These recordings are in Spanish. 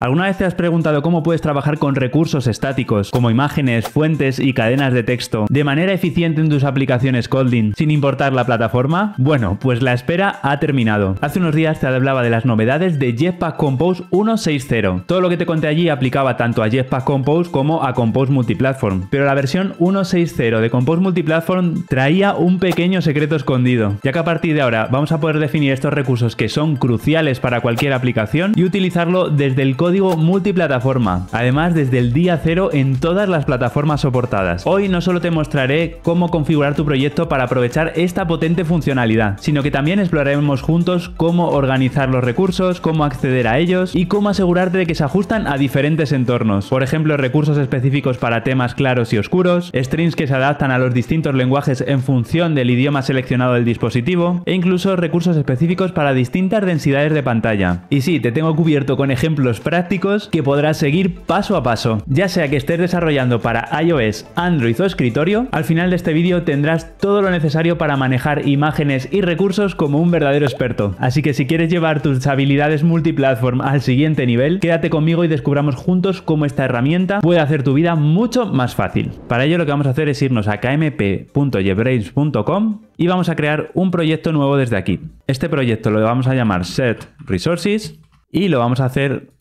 ¿Alguna vez te has preguntado cómo puedes trabajar con recursos estáticos, como imágenes, fuentes y cadenas de texto, de manera eficiente en tus aplicaciones Kotlin, sin importar la plataforma? Bueno, pues la espera ha terminado. Hace unos días te hablaba de las novedades de Jetpack Compose 1.6.0. Todo lo que te conté allí aplicaba tanto a Jetpack Compose como a Compose Multiplatform, pero la versión 1.6.0 de Compose Multiplatform traía un pequeño secreto escondido, ya que a partir de ahora vamos a poder definir estos recursos que son cruciales para cualquier aplicación y utilizarlo desde el código multiplataforma. Además, desde el día cero en todas las plataformas soportadas. Hoy no solo te mostraré cómo configurar tu proyecto para aprovechar esta potente funcionalidad, sino que también exploraremos juntos cómo organizar los recursos, cómo acceder a ellos y cómo asegurarte de que se ajustan a diferentes entornos. Por ejemplo, recursos específicos para temas claros y oscuros, strings que se adaptan a los distintos lenguajes en función del idioma seleccionado del dispositivo e incluso recursos específicos para distintas densidades de pantalla. Y sí, te tengo cubierto con ejemplos prácticos prácticos que podrás seguir paso a paso. Ya sea que estés desarrollando para iOS, Android o escritorio, al final de este vídeo tendrás todo lo necesario para manejar imágenes y recursos como un verdadero experto. Así que si quieres llevar tus habilidades multiplatform al siguiente nivel, quédate conmigo y descubramos juntos cómo esta herramienta puede hacer tu vida mucho más fácil. Para ello lo que vamos a hacer es irnos a kmp.jebrains.com y vamos a crear un proyecto nuevo desde aquí. Este proyecto lo vamos a llamar Set Resources y lo vamos a hacer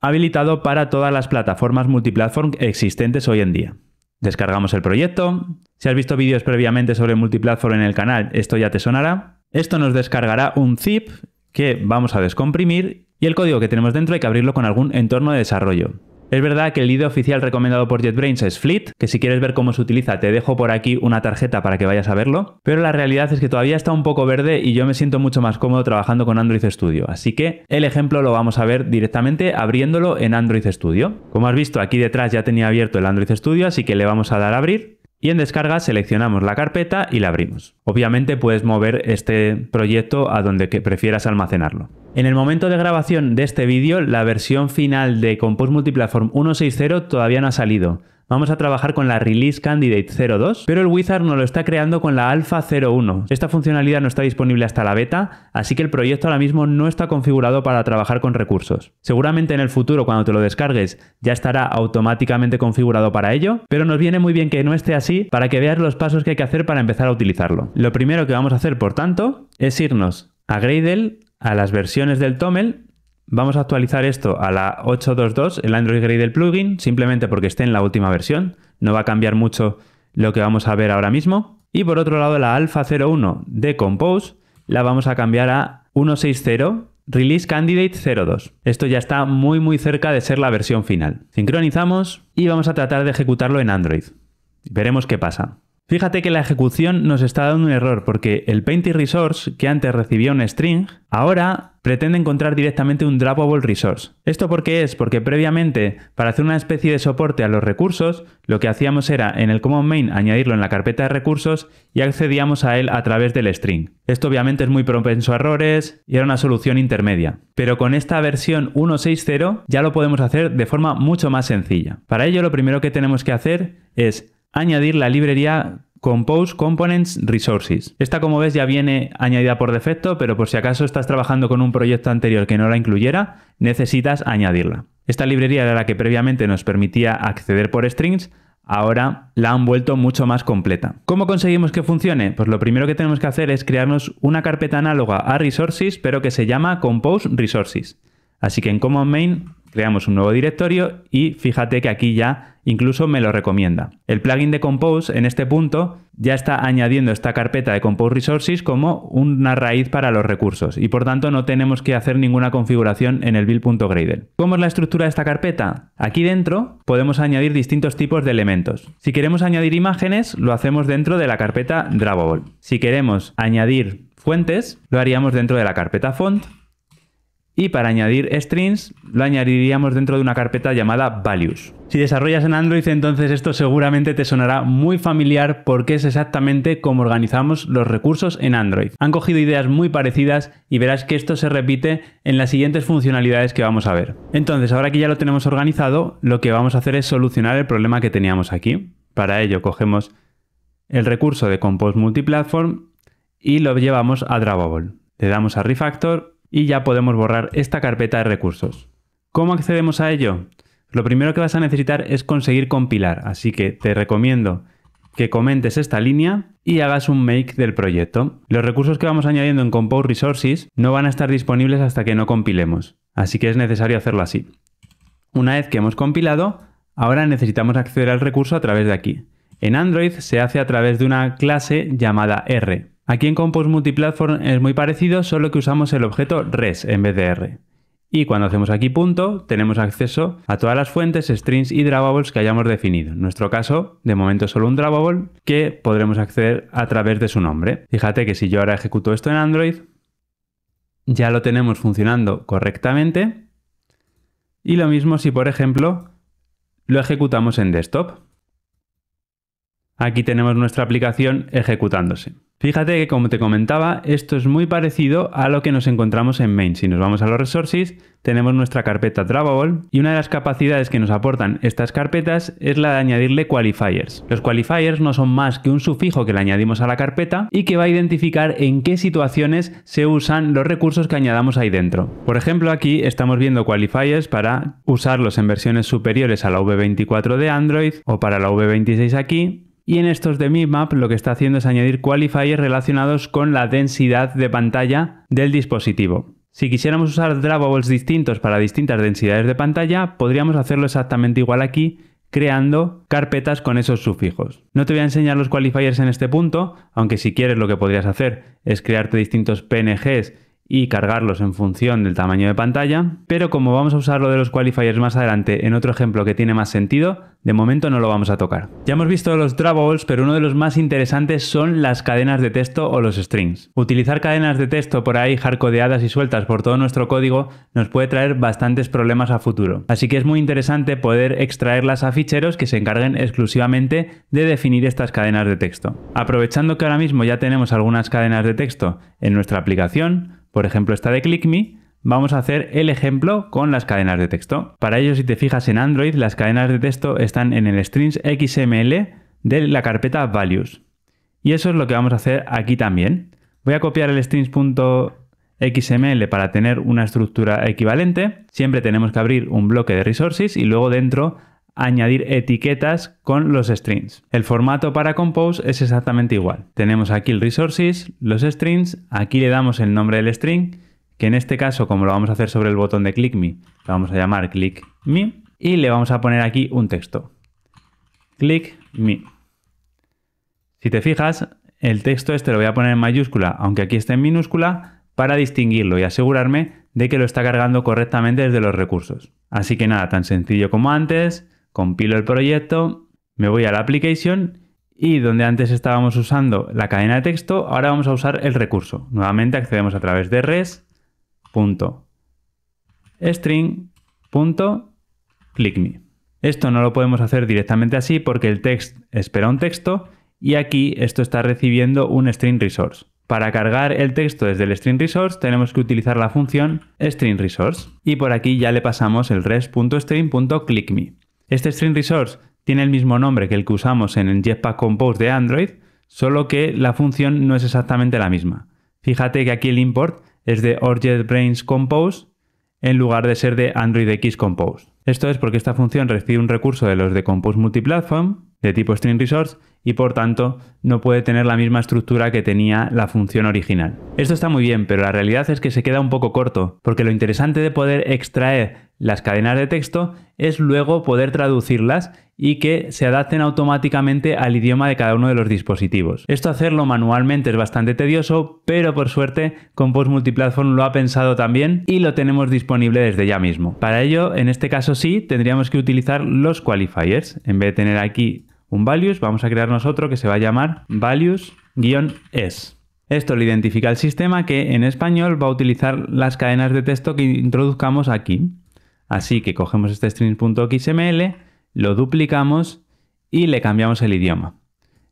habilitado para todas las plataformas multiplatform existentes hoy en día. Descargamos el proyecto. Si has visto vídeos previamente sobre multiplatform en el canal, esto ya te sonará. Esto nos descargará un zip que vamos a descomprimir y el código que tenemos dentro hay que abrirlo con algún entorno de desarrollo. Es verdad que el líder oficial recomendado por JetBrains es Fleet, que si quieres ver cómo se utiliza te dejo por aquí una tarjeta para que vayas a verlo, pero la realidad es que todavía está un poco verde y yo me siento mucho más cómodo trabajando con Android Studio, así que el ejemplo lo vamos a ver directamente abriéndolo en Android Studio. Como has visto aquí detrás ya tenía abierto el Android Studio, así que le vamos a dar a abrir y en descarga seleccionamos la carpeta y la abrimos. Obviamente puedes mover este proyecto a donde prefieras almacenarlo. En el momento de grabación de este vídeo, la versión final de Compose Multiplatform 1.6.0 todavía no ha salido, Vamos a trabajar con la Release Candidate 02, pero el Wizard nos lo está creando con la Alpha 01. Esta funcionalidad no está disponible hasta la beta, así que el proyecto ahora mismo no está configurado para trabajar con recursos. Seguramente en el futuro, cuando te lo descargues, ya estará automáticamente configurado para ello, pero nos viene muy bien que no esté así para que veas los pasos que hay que hacer para empezar a utilizarlo. Lo primero que vamos a hacer, por tanto, es irnos a Gradle, a las versiones del Tommel, Vamos a actualizar esto a la 8.2.2, el Android Grade del plugin, simplemente porque esté en la última versión. No va a cambiar mucho lo que vamos a ver ahora mismo. Y por otro lado, la Alpha 01 de Compose la vamos a cambiar a 1.6.0 Release Candidate 02. Esto ya está muy muy cerca de ser la versión final. Sincronizamos y vamos a tratar de ejecutarlo en Android. Veremos qué pasa. Fíjate que la ejecución nos está dando un error porque el Painty Resource, que antes recibía un string, ahora pretende encontrar directamente un Drawable resource. ¿Esto por qué es? Porque previamente, para hacer una especie de soporte a los recursos, lo que hacíamos era en el common main añadirlo en la carpeta de recursos y accedíamos a él a través del string. Esto obviamente es muy propenso a errores y era una solución intermedia. Pero con esta versión 1.6.0 ya lo podemos hacer de forma mucho más sencilla. Para ello lo primero que tenemos que hacer es añadir la librería Compose Components Resources. Esta, como ves, ya viene añadida por defecto, pero por si acaso estás trabajando con un proyecto anterior que no la incluyera, necesitas añadirla. Esta librería era la que previamente nos permitía acceder por strings, ahora la han vuelto mucho más completa. ¿Cómo conseguimos que funcione? Pues lo primero que tenemos que hacer es crearnos una carpeta análoga a Resources, pero que se llama Compose Resources. Así que en Common Main creamos un nuevo directorio y fíjate que aquí ya incluso me lo recomienda. El plugin de Compose en este punto ya está añadiendo esta carpeta de Compose Resources como una raíz para los recursos y por tanto no tenemos que hacer ninguna configuración en el build.gradle. ¿Cómo es la estructura de esta carpeta? Aquí dentro podemos añadir distintos tipos de elementos. Si queremos añadir imágenes lo hacemos dentro de la carpeta Drawable. Si queremos añadir fuentes lo haríamos dentro de la carpeta Font y para añadir strings, lo añadiríamos dentro de una carpeta llamada values. Si desarrollas en Android, entonces esto seguramente te sonará muy familiar porque es exactamente como organizamos los recursos en Android. Han cogido ideas muy parecidas y verás que esto se repite en las siguientes funcionalidades que vamos a ver. Entonces, ahora que ya lo tenemos organizado, lo que vamos a hacer es solucionar el problema que teníamos aquí. Para ello, cogemos el recurso de Compose Multiplatform y lo llevamos a Drawable. Le damos a Refactor y ya podemos borrar esta carpeta de recursos. ¿Cómo accedemos a ello? Lo primero que vas a necesitar es conseguir compilar, así que te recomiendo que comentes esta línea y hagas un make del proyecto. Los recursos que vamos añadiendo en Compose Resources no van a estar disponibles hasta que no compilemos, así que es necesario hacerlo así. Una vez que hemos compilado, ahora necesitamos acceder al recurso a través de aquí. En Android se hace a través de una clase llamada R. Aquí en Compose Multiplatform es muy parecido, solo que usamos el objeto res en vez de r. Y cuando hacemos aquí punto, tenemos acceso a todas las fuentes, strings y drawables que hayamos definido. En nuestro caso, de momento solo un drawable que podremos acceder a través de su nombre. Fíjate que si yo ahora ejecuto esto en Android, ya lo tenemos funcionando correctamente. Y lo mismo si, por ejemplo, lo ejecutamos en desktop. Aquí tenemos nuestra aplicación ejecutándose. Fíjate que como te comentaba, esto es muy parecido a lo que nos encontramos en main. Si nos vamos a los resources, tenemos nuestra carpeta Drawable y una de las capacidades que nos aportan estas carpetas es la de añadirle qualifiers. Los qualifiers no son más que un sufijo que le añadimos a la carpeta y que va a identificar en qué situaciones se usan los recursos que añadamos ahí dentro. Por ejemplo, aquí estamos viendo qualifiers para usarlos en versiones superiores a la V24 de Android o para la V26 aquí y en estos de MidMap lo que está haciendo es añadir qualifiers relacionados con la densidad de pantalla del dispositivo. Si quisiéramos usar drawables distintos para distintas densidades de pantalla, podríamos hacerlo exactamente igual aquí, creando carpetas con esos sufijos. No te voy a enseñar los qualifiers en este punto, aunque si quieres lo que podrías hacer es crearte distintos PNGs y cargarlos en función del tamaño de pantalla, pero como vamos a usar lo de los qualifiers más adelante en otro ejemplo que tiene más sentido, de momento no lo vamos a tocar. Ya hemos visto los drawables, pero uno de los más interesantes son las cadenas de texto o los strings. Utilizar cadenas de texto por ahí hardcodeadas y sueltas por todo nuestro código nos puede traer bastantes problemas a futuro. Así que es muy interesante poder extraerlas a ficheros que se encarguen exclusivamente de definir estas cadenas de texto. Aprovechando que ahora mismo ya tenemos algunas cadenas de texto en nuestra aplicación, por ejemplo esta de ClickMe, Vamos a hacer el ejemplo con las cadenas de texto. Para ello, si te fijas en Android, las cadenas de texto están en el strings XML de la carpeta values. Y eso es lo que vamos a hacer aquí también. Voy a copiar el strings.xml para tener una estructura equivalente. Siempre tenemos que abrir un bloque de resources y luego dentro añadir etiquetas con los strings. El formato para Compose es exactamente igual. Tenemos aquí el resources, los strings, aquí le damos el nombre del string, que en este caso, como lo vamos a hacer sobre el botón de click me, lo vamos a llamar click me y le vamos a poner aquí un texto. Click me. Si te fijas, el texto este lo voy a poner en mayúscula, aunque aquí esté en minúscula, para distinguirlo y asegurarme de que lo está cargando correctamente desde los recursos. Así que nada, tan sencillo como antes, compilo el proyecto, me voy a la application y donde antes estábamos usando la cadena de texto, ahora vamos a usar el recurso. Nuevamente accedemos a través de res.string.clickme. Esto no lo podemos hacer directamente así porque el text espera un texto y aquí esto está recibiendo un string resource. Para cargar el texto desde el string resource tenemos que utilizar la función string resource y por aquí ya le pasamos el res.string.clickme. Este String Resource tiene el mismo nombre que el que usamos en el Jetpack Compose de Android, solo que la función no es exactamente la misma. Fíjate que aquí el import es de org.jetbrains.compose en lugar de ser de AndroidXCompose. Esto es porque esta función recibe un recurso de los de Compose Multiplatform de tipo string resource y por tanto no puede tener la misma estructura que tenía la función original. Esto está muy bien, pero la realidad es que se queda un poco corto, porque lo interesante de poder extraer las cadenas de texto es luego poder traducirlas y que se adapten automáticamente al idioma de cada uno de los dispositivos. Esto hacerlo manualmente es bastante tedioso, pero por suerte Compose Multiplatform lo ha pensado también y lo tenemos disponible desde ya mismo. Para ello, en este caso sí, tendríamos que utilizar los qualifiers. En vez de tener aquí un values, vamos a crearnos otro que se va a llamar values-es. Esto lo identifica el sistema que en español va a utilizar las cadenas de texto que introduzcamos aquí. Así que cogemos este string.xml, lo duplicamos y le cambiamos el idioma.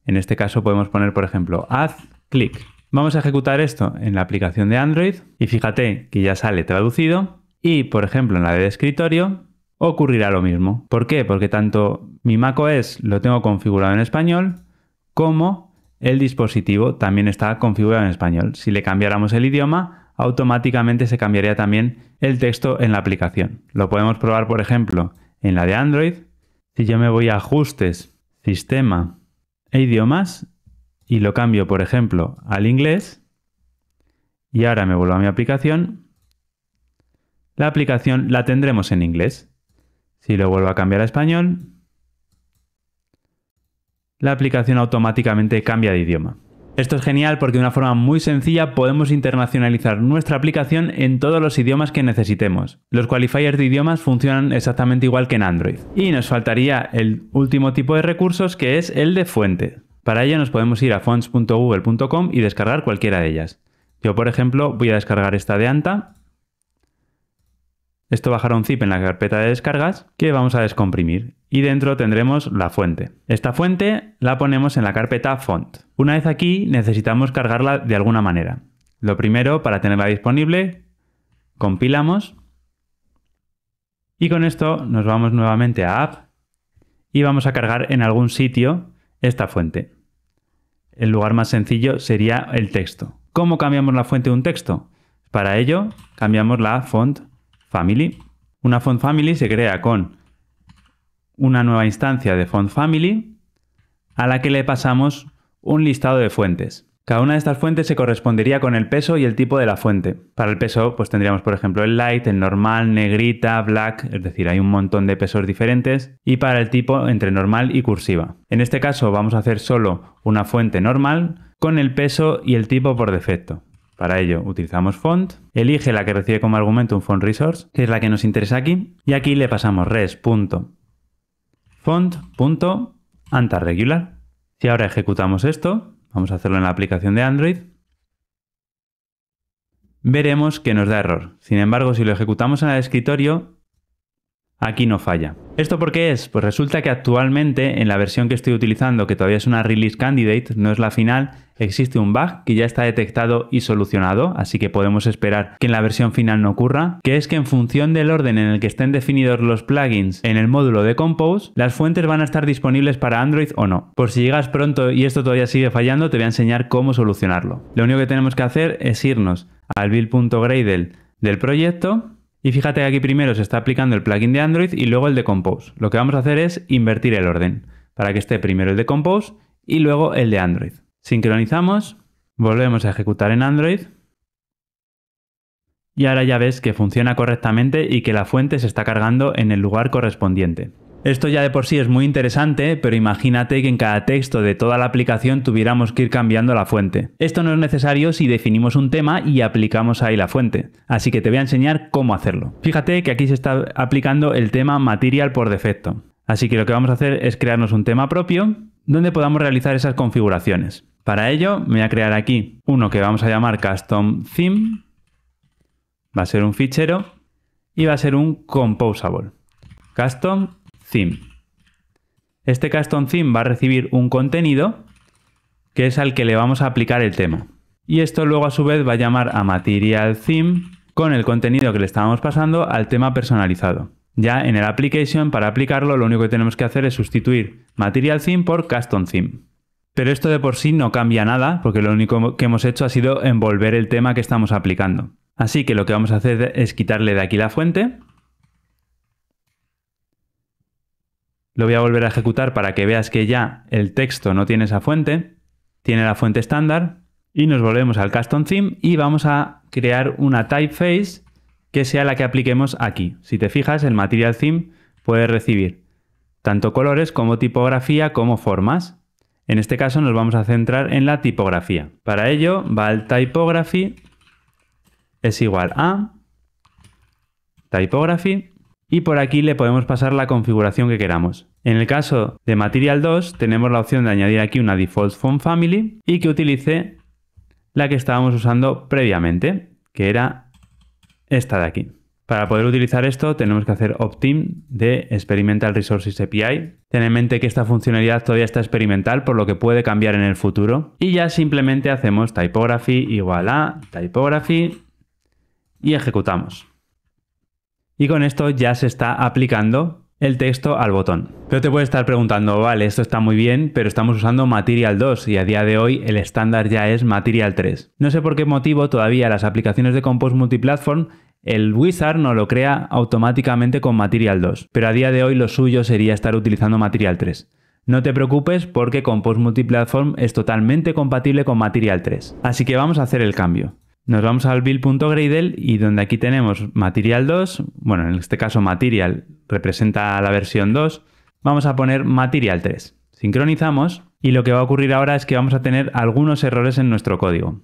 En este caso podemos poner, por ejemplo, add-click. Vamos a ejecutar esto en la aplicación de Android y fíjate que ya sale traducido y, por ejemplo, en la de escritorio ocurrirá lo mismo. ¿Por qué? Porque tanto mi macOS lo tengo configurado en español como el dispositivo también está configurado en español. Si le cambiáramos el idioma, automáticamente se cambiaría también el texto en la aplicación. Lo podemos probar, por ejemplo, en la de Android. Si yo me voy a ajustes, sistema e idiomas y lo cambio, por ejemplo, al inglés y ahora me vuelvo a mi aplicación, la aplicación la tendremos en inglés. Si lo vuelvo a cambiar a español, la aplicación automáticamente cambia de idioma. Esto es genial porque de una forma muy sencilla podemos internacionalizar nuestra aplicación en todos los idiomas que necesitemos. Los qualifiers de idiomas funcionan exactamente igual que en Android. Y nos faltaría el último tipo de recursos que es el de fuente. Para ello nos podemos ir a fonts.google.com y descargar cualquiera de ellas. Yo por ejemplo voy a descargar esta de Anta esto bajará un zip en la carpeta de descargas que vamos a descomprimir y dentro tendremos la fuente. Esta fuente la ponemos en la carpeta font. Una vez aquí necesitamos cargarla de alguna manera. Lo primero, para tenerla disponible, compilamos y con esto nos vamos nuevamente a app y vamos a cargar en algún sitio esta fuente. El lugar más sencillo sería el texto. ¿Cómo cambiamos la fuente de un texto? Para ello cambiamos la font family. Una font family se crea con una nueva instancia de font family a la que le pasamos un listado de fuentes. Cada una de estas fuentes se correspondería con el peso y el tipo de la fuente. Para el peso, pues tendríamos, por ejemplo, el light, el normal, negrita, black, es decir, hay un montón de pesos diferentes. Y para el tipo, entre normal y cursiva. En este caso, vamos a hacer solo una fuente normal con el peso y el tipo por defecto. Para ello utilizamos font, elige la que recibe como argumento un font resource, que es la que nos interesa aquí, y aquí le pasamos res.font.antarregular. Si ahora ejecutamos esto, vamos a hacerlo en la aplicación de Android, veremos que nos da error. Sin embargo, si lo ejecutamos en el escritorio, Aquí no falla. ¿Esto por qué es? Pues resulta que actualmente en la versión que estoy utilizando, que todavía es una release candidate, no es la final, existe un bug que ya está detectado y solucionado, así que podemos esperar que en la versión final no ocurra, que es que en función del orden en el que estén definidos los plugins en el módulo de Compose, las fuentes van a estar disponibles para Android o no. Por si llegas pronto y esto todavía sigue fallando, te voy a enseñar cómo solucionarlo. Lo único que tenemos que hacer es irnos al build.gradle del proyecto y fíjate que aquí primero se está aplicando el plugin de Android y luego el de Compose. Lo que vamos a hacer es invertir el orden, para que esté primero el de Compose y luego el de Android. Sincronizamos, volvemos a ejecutar en Android y ahora ya ves que funciona correctamente y que la fuente se está cargando en el lugar correspondiente. Esto ya de por sí es muy interesante, pero imagínate que en cada texto de toda la aplicación tuviéramos que ir cambiando la fuente. Esto no es necesario si definimos un tema y aplicamos ahí la fuente, así que te voy a enseñar cómo hacerlo. Fíjate que aquí se está aplicando el tema material por defecto, así que lo que vamos a hacer es crearnos un tema propio donde podamos realizar esas configuraciones. Para ello me voy a crear aquí uno que vamos a llamar custom theme, va a ser un fichero y va a ser un composable. Custom theme. Este custom theme va a recibir un contenido que es al que le vamos a aplicar el tema. Y esto luego a su vez va a llamar a material theme con el contenido que le estábamos pasando al tema personalizado. Ya en el application, para aplicarlo, lo único que tenemos que hacer es sustituir material theme por custom theme. Pero esto de por sí no cambia nada, porque lo único que hemos hecho ha sido envolver el tema que estamos aplicando. Así que lo que vamos a hacer es quitarle de aquí la fuente Lo voy a volver a ejecutar para que veas que ya el texto no tiene esa fuente, tiene la fuente estándar y nos volvemos al custom theme y vamos a crear una typeface que sea la que apliquemos aquí. Si te fijas, el material theme puede recibir tanto colores como tipografía como formas. En este caso nos vamos a centrar en la tipografía. Para ello va al typography es igual a typography y por aquí le podemos pasar la configuración que queramos. En el caso de Material 2 tenemos la opción de añadir aquí una Default Font Family y que utilice la que estábamos usando previamente, que era esta de aquí. Para poder utilizar esto tenemos que hacer opt-in de Experimental Resources API. Ten en mente que esta funcionalidad todavía está experimental, por lo que puede cambiar en el futuro. Y ya simplemente hacemos typography igual a typography y ejecutamos. Y con esto ya se está aplicando el texto al botón. Pero te puedes estar preguntando, vale, esto está muy bien, pero estamos usando Material 2 y a día de hoy el estándar ya es Material 3. No sé por qué motivo todavía las aplicaciones de Compose Multiplatform el wizard no lo crea automáticamente con Material 2, pero a día de hoy lo suyo sería estar utilizando Material 3. No te preocupes porque Compose Multiplatform es totalmente compatible con Material 3. Así que vamos a hacer el cambio. Nos vamos al build.gradle y donde aquí tenemos material 2, bueno, en este caso material representa la versión 2, vamos a poner material 3. Sincronizamos y lo que va a ocurrir ahora es que vamos a tener algunos errores en nuestro código.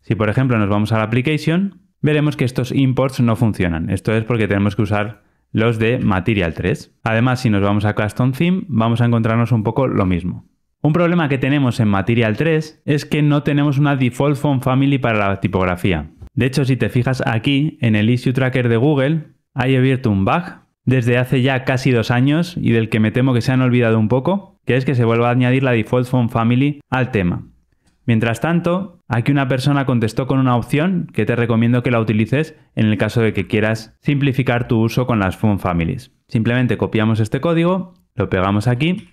Si por ejemplo nos vamos a la application, veremos que estos imports no funcionan. Esto es porque tenemos que usar los de material 3. Además, si nos vamos a custom theme, vamos a encontrarnos un poco lo mismo. Un problema que tenemos en Material 3 es que no tenemos una default font family para la tipografía. De hecho, si te fijas aquí, en el Issue Tracker de Google, hay abierto un bug desde hace ya casi dos años y del que me temo que se han olvidado un poco, que es que se vuelva a añadir la default font family al tema. Mientras tanto, aquí una persona contestó con una opción que te recomiendo que la utilices en el caso de que quieras simplificar tu uso con las font families. Simplemente copiamos este código, lo pegamos aquí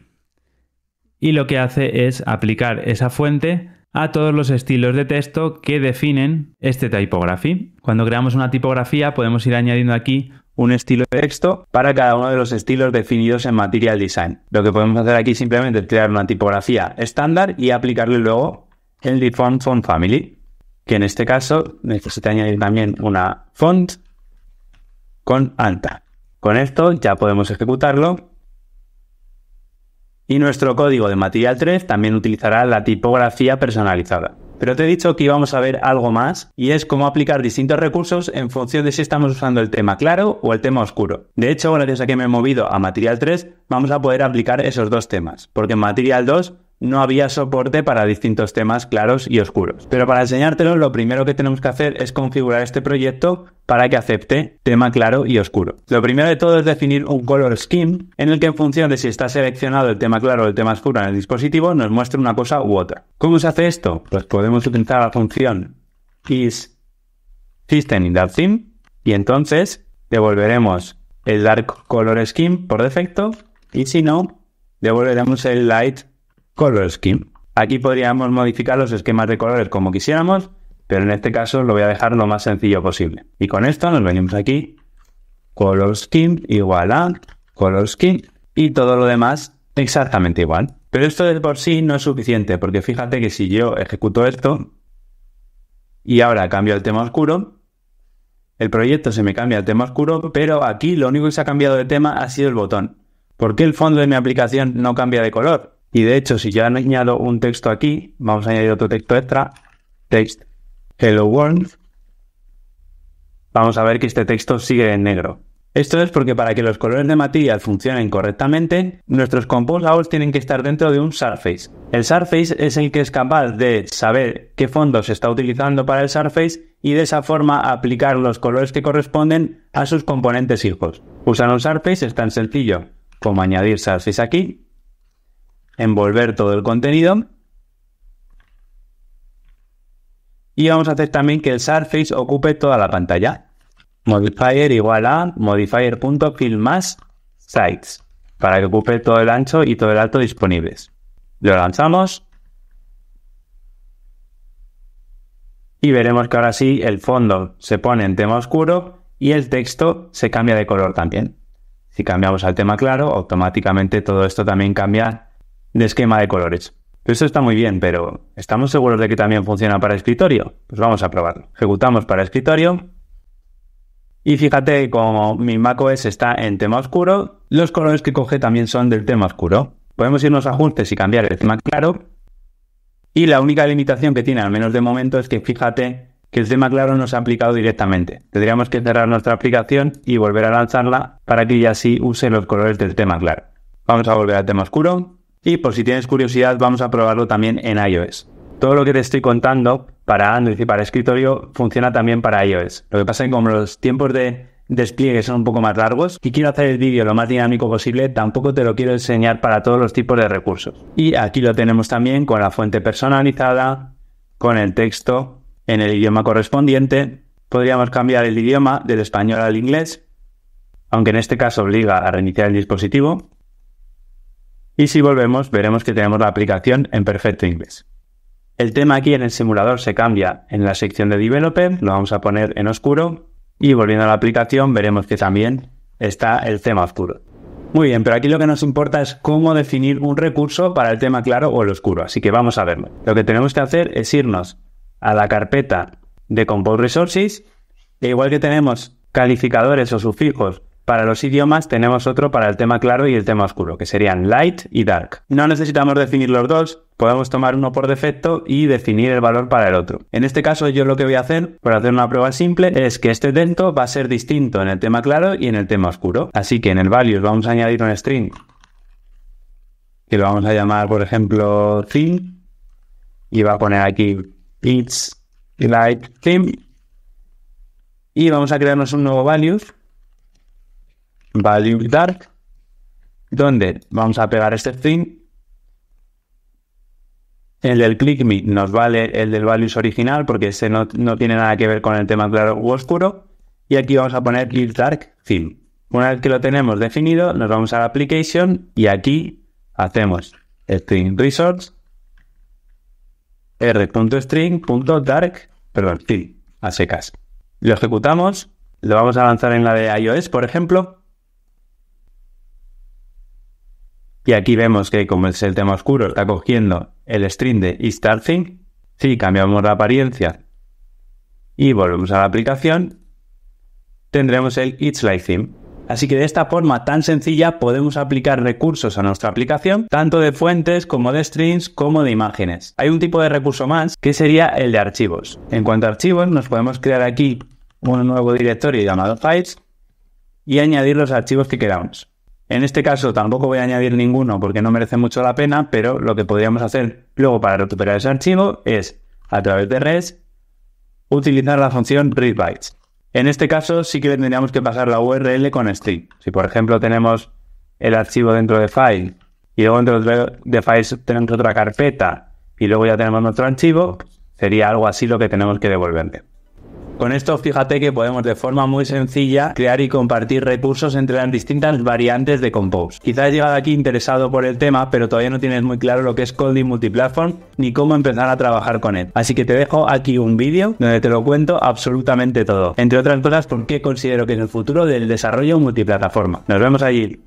y lo que hace es aplicar esa fuente a todos los estilos de texto que definen este typography. Cuando creamos una tipografía podemos ir añadiendo aquí un estilo de texto para cada uno de los estilos definidos en Material Design. Lo que podemos hacer aquí simplemente es crear una tipografía estándar y aplicarle luego el default font family, que en este caso necesita añadir también una font con alta. Con esto ya podemos ejecutarlo y nuestro código de Material 3 también utilizará la tipografía personalizada. Pero te he dicho que íbamos a ver algo más y es cómo aplicar distintos recursos en función de si estamos usando el tema claro o el tema oscuro. De hecho, gracias a que me he movido a Material 3, vamos a poder aplicar esos dos temas, porque en Material 2 no había soporte para distintos temas claros y oscuros. Pero para enseñártelo, lo primero que tenemos que hacer es configurar este proyecto para que acepte tema claro y oscuro. Lo primero de todo es definir un color scheme en el que en función de si está seleccionado el tema claro o el tema oscuro en el dispositivo nos muestre una cosa u otra. ¿Cómo se hace esto? Pues podemos utilizar la función is system y entonces devolveremos el dark color scheme por defecto y si no devolveremos el light Color Scheme. Aquí podríamos modificar los esquemas de colores como quisiéramos, pero en este caso lo voy a dejar lo más sencillo posible. Y con esto nos venimos aquí, Color Scheme igual a Color Scheme y todo lo demás exactamente igual. Pero esto de por sí no es suficiente, porque fíjate que si yo ejecuto esto y ahora cambio el tema oscuro, el proyecto se me cambia al tema oscuro, pero aquí lo único que se ha cambiado de tema ha sido el botón. ¿Por qué el fondo de mi aplicación no cambia de color? Y de hecho, si ya han añado un texto aquí, vamos a añadir otro texto extra, text hello world, vamos a ver que este texto sigue en negro. Esto es porque para que los colores de material funcionen correctamente, nuestros composables tienen que estar dentro de un surface. El surface es el que es capaz de saber qué fondo se está utilizando para el surface y de esa forma aplicar los colores que corresponden a sus componentes hijos. Usar un surface es tan sencillo como añadir surface aquí envolver todo el contenido. Y vamos a hacer también que el Surface ocupe toda la pantalla. Modifier igual a modifier.fill más sites para que ocupe todo el ancho y todo el alto disponibles. Lo lanzamos. Y veremos que ahora sí el fondo se pone en tema oscuro y el texto se cambia de color también. Si cambiamos al tema claro, automáticamente todo esto también cambia de esquema de colores. Eso está muy bien, pero ¿estamos seguros de que también funciona para escritorio? Pues vamos a probarlo. Ejecutamos para escritorio. Y fíjate como mi macOS está en tema oscuro, los colores que coge también son del tema oscuro. Podemos irnos a ajustes y cambiar el tema claro. Y la única limitación que tiene, al menos de momento, es que fíjate que el tema claro no se ha aplicado directamente. Tendríamos que cerrar nuestra aplicación y volver a lanzarla para que ya sí use los colores del tema claro. Vamos a volver al tema oscuro. Y por si tienes curiosidad, vamos a probarlo también en iOS. Todo lo que te estoy contando para Android y para escritorio funciona también para iOS. Lo que pasa es que como los tiempos de despliegue son un poco más largos y quiero hacer el vídeo lo más dinámico posible, tampoco te lo quiero enseñar para todos los tipos de recursos. Y aquí lo tenemos también con la fuente personalizada, con el texto en el idioma correspondiente. Podríamos cambiar el idioma del español al inglés, aunque en este caso obliga a reiniciar el dispositivo. Y si volvemos, veremos que tenemos la aplicación en perfecto inglés. El tema aquí en el simulador se cambia en la sección de Developer, lo vamos a poner en oscuro. Y volviendo a la aplicación, veremos que también está el tema oscuro. Muy bien, pero aquí lo que nos importa es cómo definir un recurso para el tema claro o el oscuro. Así que vamos a verlo. Lo que tenemos que hacer es irnos a la carpeta de Compose Resources. E igual que tenemos calificadores o sufijos para los idiomas tenemos otro para el tema claro y el tema oscuro, que serían light y dark. No necesitamos definir los dos, podemos tomar uno por defecto y definir el valor para el otro. En este caso yo lo que voy a hacer, por hacer una prueba simple, es que este dentro va a ser distinto en el tema claro y en el tema oscuro. Así que en el values vamos a añadir un string que lo vamos a llamar, por ejemplo, theme y va a poner aquí it's light theme y vamos a crearnos un nuevo values value dark, donde vamos a pegar este string. El del click me nos vale el del values original porque ese no, tiene nada que ver con el tema claro u oscuro. Y aquí vamos a poner build dark theme. Una vez que lo tenemos definido, nos vamos a la application y aquí hacemos string resource r.string.dark, perdón, theme, a secas. Lo ejecutamos, lo vamos a lanzar en la de iOS, por ejemplo, Y aquí vemos que como es el tema oscuro, está cogiendo el string de thing Si cambiamos la apariencia y volvemos a la aplicación, tendremos el It's Like Theme. Así que de esta forma tan sencilla podemos aplicar recursos a nuestra aplicación, tanto de fuentes como de strings como de imágenes. Hay un tipo de recurso más que sería el de archivos. En cuanto a archivos, nos podemos crear aquí un nuevo directorio llamado Files y añadir los archivos que queramos. En este caso tampoco voy a añadir ninguno porque no merece mucho la pena, pero lo que podríamos hacer luego para recuperar ese archivo es, a través de res, utilizar la función bytes. En este caso sí que tendríamos que pasar la URL con string. Si por ejemplo tenemos el archivo dentro de file y luego dentro de file tenemos otra carpeta y luego ya tenemos nuestro archivo, sería algo así lo que tenemos que devolverle. Con esto fíjate que podemos de forma muy sencilla crear y compartir recursos entre las distintas variantes de Compose. Quizás has llegado aquí interesado por el tema, pero todavía no tienes muy claro lo que es Coding Multiplatform ni cómo empezar a trabajar con él. Así que te dejo aquí un vídeo donde te lo cuento absolutamente todo. Entre otras cosas, por qué considero que es el futuro del desarrollo multiplataforma. Nos vemos allí.